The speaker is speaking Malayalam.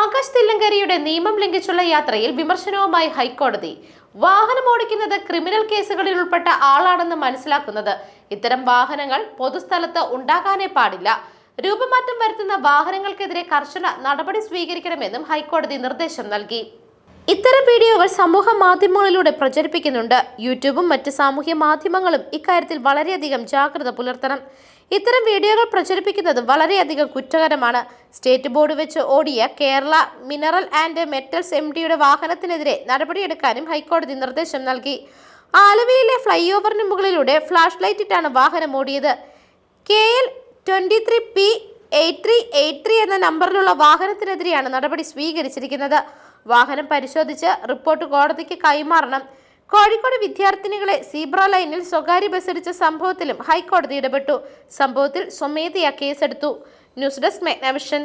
ആകാശ് തില്ലങ്കരിയുടെ നിയമം ലംഘിച്ചുള്ള യാത്രയിൽ വിമർശനവുമായി ഹൈക്കോടതി വാഹനം ഓടിക്കുന്നത് ക്രിമിനൽ കേസുകളിൽ ഉൾപ്പെട്ട ആളാണെന്ന് മനസ്സിലാക്കുന്നത് ഇത്തരം വാഹനങ്ങൾ പൊതുസ്ഥലത്ത് ഉണ്ടാകാനേ പാടില്ല രൂപമാറ്റം വരുത്തുന്ന വാഹനങ്ങൾക്കെതിരെ കർശന നടപടി സ്വീകരിക്കണമെന്നും ഹൈക്കോടതി നിർദ്ദേശം നൽകി ഇത്തരം വീഡിയോകൾ സമൂഹ മാധ്യമങ്ങളിലൂടെ പ്രചരിപ്പിക്കുന്നുണ്ട് യൂട്യൂബും മറ്റ് സാമൂഹ്യ മാധ്യമങ്ങളും ഇക്കാര്യത്തിൽ വളരെയധികം ജാഗ്രത പുലർത്തണം ഇത്തരം വീഡിയോകൾ പ്രചരിപ്പിക്കുന്നത് വളരെയധികം കുറ്റകരമാണ് സ്റ്റേറ്റ് ബോർഡ് വെച്ച് ഓടിയ Kerala mineral and metals M ഡിയുടെ വാഹനത്തിനെതിരെ നടപടിയെടുക്കാനും ഹൈക്കോടതി നിർദ്ദേശം നൽകി ആലുവയിലെ ഫ്ലൈ ഓവറിന് മുകളിലൂടെ ഫ്ലാഷ് ലൈറ്റ് ഇട്ടാണ് വാഹനം ഓടിയത് K L twenty three P eight three eight three എന്ന നമ്പറിലുള്ള വാഹനത്തിനെതിരെയാണ് നടപടി സ്വീകരിച്ചിരിക്കുന്നത് വാഹനം പരിശോധിച്ച് റിപ്പോർട്ട് കോടതിക്ക് കൈമാറണം കോഴിക്കോട് വിദ്യാർത്ഥിനികളെ സീബ്ര ലൈനിൽ സ്വകാര്യ ബസ്സിടിച്ച സംഭവത്തിലും ഹൈക്കോടതി ഇടപെട്ടു സംഭവത്തിൽ സ്വമേധയാ കേസെടുത്തു ന്യൂസ് ഡെസ്ക് മെഗ്നാവിഷൻ